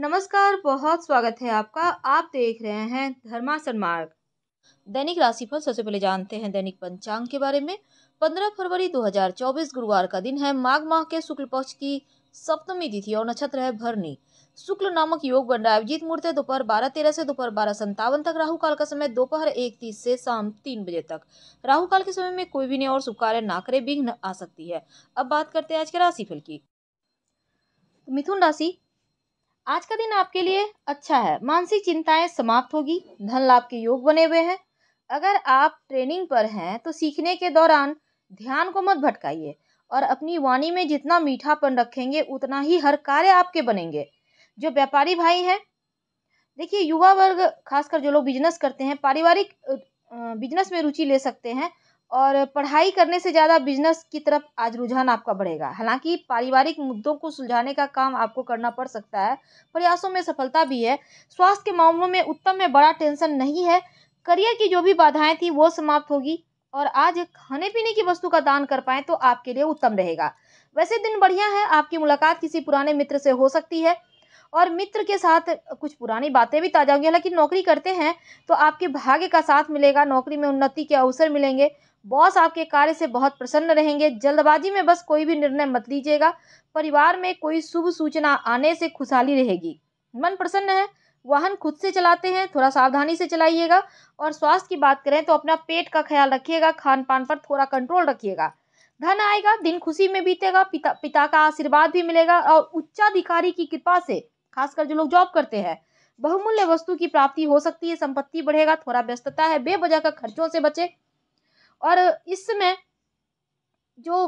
नमस्कार बहुत स्वागत है आपका आप देख रहे हैं धर्मासन मार्ग दैनिक राशिफल सबसे पहले जानते हैं दैनिक पंचांग के बारे में 15 फरवरी 2024 गुरुवार का दिन है माघ माह के शुक्ल पक्ष की सप्तमी तिथि और नक्षत्र है भरनी शुक्ल नामक योग बन रहा है अभिजीत मुहूर्त दोपहर बारह तेरह से दोपहर बारह संतावन तक राहु काल का समय दोपहर एक तीस से शाम तीन बजे तक राहु काल के समय में कोई भी नहीं और शुभ कार्य ना करे विघ्न आ सकती है अब बात करते हैं आज के राशिफल की तो मिथुन राशि आज का दिन आपके लिए अच्छा है मानसिक चिंताएं समाप्त होगी धन लाभ के योग बने हुए हैं अगर आप ट्रेनिंग पर हैं तो सीखने के दौरान ध्यान को मत भटकाइए और अपनी वाणी में जितना मीठापन रखेंगे उतना ही हर कार्य आपके बनेंगे जो व्यापारी भाई हैं देखिए युवा वर्ग खासकर जो लोग बिजनेस करते हैं पारिवारिक बिजनेस में रुचि ले सकते हैं और पढ़ाई करने से ज़्यादा बिजनेस की तरफ आज रुझान आपका बढ़ेगा हालांकि पारिवारिक मुद्दों को सुलझाने का काम आपको करना पड़ सकता है प्रयासों में सफलता भी है स्वास्थ्य के मामलों में उत्तम में बड़ा टेंशन नहीं है करियर की जो भी बाधाएं थी वो समाप्त होगी और आज खाने पीने की वस्तु का दान कर पाएँ तो आपके लिए उत्तम रहेगा वैसे दिन बढ़िया है आपकी मुलाकात किसी पुराने मित्र से हो सकती है और मित्र के साथ कुछ पुरानी बातें भी ताजा होंगी हालांकि नौकरी करते हैं तो आपके भाग्य का साथ मिलेगा नौकरी में उन्नति के अवसर मिलेंगे बॉस आपके कार्य से बहुत प्रसन्न रहेंगे जल्दबाजी में बस कोई भी निर्णय मत लीजिएगा परिवार में कोई शुभ सूचना आने से खुशहाली रहेगी मन प्रसन्न है वाहन खुद से चलाते हैं थोड़ा सावधानी से चलाइएगा और स्वास्थ्य की बात करें तो अपना पेट का ख्याल रखिएगा खान पान पर थोड़ा कंट्रोल रखिएगा धन आएगा दिन खुशी में बीतेगा पिता पिता का आशीर्वाद भी मिलेगा और उच्चाधिकारी की कृपा से खासकर जो लोग जॉब करते हैं बहुमूल्य वस्तु की प्राप्ति हो सकती है संपत्ति बढ़ेगा थोड़ा व्यस्तता है बेबजा का खर्चों से बचे और इसमें जो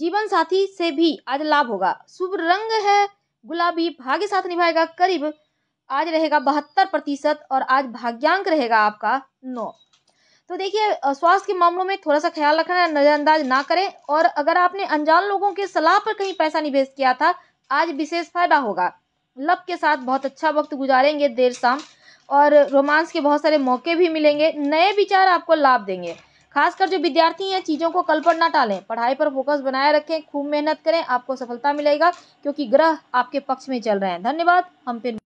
जीवन साथी से भी आज लाभ होगा शुभ रंग है गुलाबी भाग्य साथ निभाएगा करीब आज रहेगा बहत्तर प्रतिशत और आज भाग्यांक रहेगा आपका नौ तो देखिए स्वास्थ्य के मामलों में थोड़ा सा ख्याल रखना नज़रअंदाज ना करें और अगर आपने अनजान लोगों के सलाह पर कहीं पैसा निवेश किया था आज विशेष फायदा होगा लब के साथ बहुत अच्छा वक्त गुजारेंगे देर शाम और रोमांस के बहुत सारे मौके भी मिलेंगे नए विचार आपको लाभ देंगे खासकर जो विद्यार्थी हैं चीज़ों को कल पर ना टालें पढ़ाई पर फोकस बनाए रखें खूब मेहनत करें आपको सफलता मिलेगा क्योंकि ग्रह आपके पक्ष में चल रहे हैं धन्यवाद हम फिर